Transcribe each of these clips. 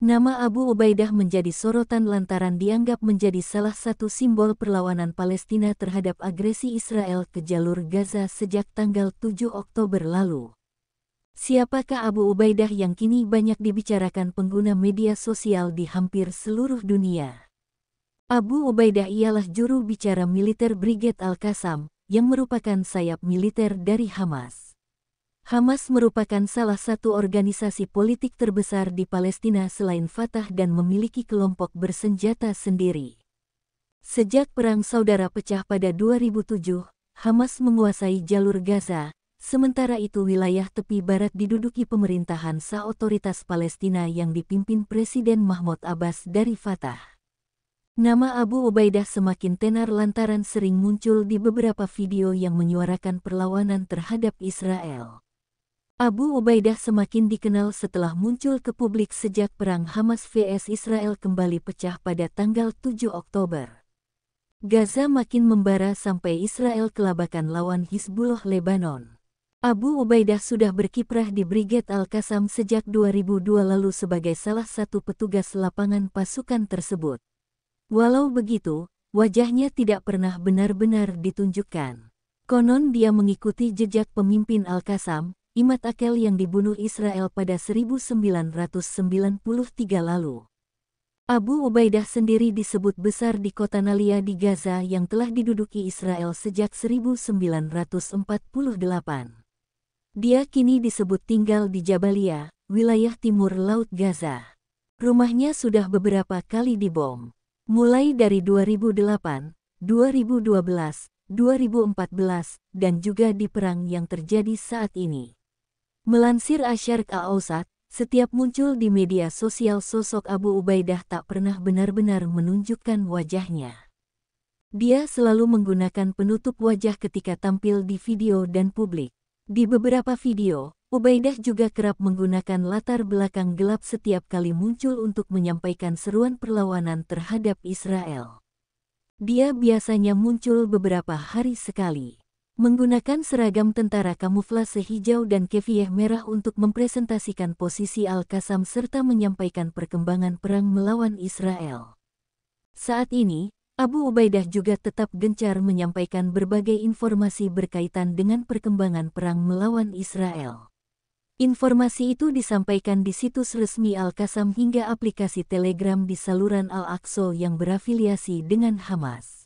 Nama Abu Ubaidah menjadi sorotan lantaran dianggap menjadi salah satu simbol perlawanan Palestina terhadap agresi Israel ke jalur Gaza sejak tanggal 7 Oktober lalu. Siapakah Abu Ubaidah yang kini banyak dibicarakan pengguna media sosial di hampir seluruh dunia? Abu Ubaidah ialah juru bicara militer Brigade Al-Qassam, yang merupakan sayap militer dari Hamas. Hamas merupakan salah satu organisasi politik terbesar di Palestina selain Fatah dan memiliki kelompok bersenjata sendiri. Sejak Perang Saudara pecah pada 2007, Hamas menguasai jalur Gaza, sementara itu wilayah tepi barat diduduki pemerintahan sah otoritas Palestina yang dipimpin Presiden Mahmud Abbas dari Fatah. Nama Abu Ubaidah semakin tenar lantaran sering muncul di beberapa video yang menyuarakan perlawanan terhadap Israel. Abu Ubaidah semakin dikenal setelah muncul ke publik sejak perang Hamas vs Israel kembali pecah pada tanggal 7 Oktober. Gaza makin membara sampai Israel kelabakan lawan Hizbullah Lebanon. Abu Ubaidah sudah berkiprah di Brigade Al-Qassam sejak 2002 lalu sebagai salah satu petugas lapangan pasukan tersebut. Walau begitu, wajahnya tidak pernah benar-benar ditunjukkan. Konon dia mengikuti jejak pemimpin al Qasam. Imat Akel yang dibunuh Israel pada 1993 lalu. Abu Ubaidah sendiri disebut besar di kota Nalia di Gaza yang telah diduduki Israel sejak 1948. Dia kini disebut tinggal di Jabalia, wilayah timur Laut Gaza. Rumahnya sudah beberapa kali dibom. Mulai dari 2008, 2012, 2014, dan juga di perang yang terjadi saat ini. Melansir Asyark Al-Ausat, setiap muncul di media sosial sosok Abu Ubaidah tak pernah benar-benar menunjukkan wajahnya. Dia selalu menggunakan penutup wajah ketika tampil di video dan publik. Di beberapa video, Ubaidah juga kerap menggunakan latar belakang gelap setiap kali muncul untuk menyampaikan seruan perlawanan terhadap Israel. Dia biasanya muncul beberapa hari sekali menggunakan seragam tentara kamuflase hijau dan kefieh merah untuk mempresentasikan posisi al Qasam serta menyampaikan perkembangan perang melawan Israel. Saat ini, Abu Ubaidah juga tetap gencar menyampaikan berbagai informasi berkaitan dengan perkembangan perang melawan Israel. Informasi itu disampaikan di situs resmi al Qasam hingga aplikasi Telegram di saluran Al-Aqsa yang berafiliasi dengan Hamas.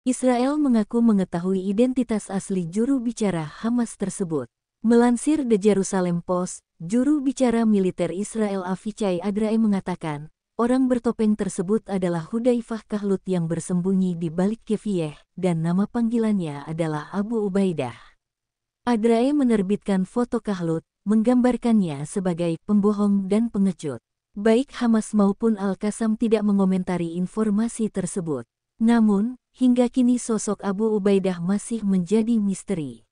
Israel mengaku mengetahui identitas asli juru bicara Hamas tersebut. Melansir The Jerusalem Post, juru bicara militer Israel Avichai Adrae mengatakan, orang bertopeng tersebut adalah Hudaifah Kahlut yang bersembunyi di balik Kefieh dan nama panggilannya adalah Abu Ubaidah. Adrae menerbitkan foto Kahlut, menggambarkannya sebagai pembohong dan pengecut. Baik Hamas maupun al qasam tidak mengomentari informasi tersebut. Namun, hingga kini sosok Abu Ubaidah masih menjadi misteri.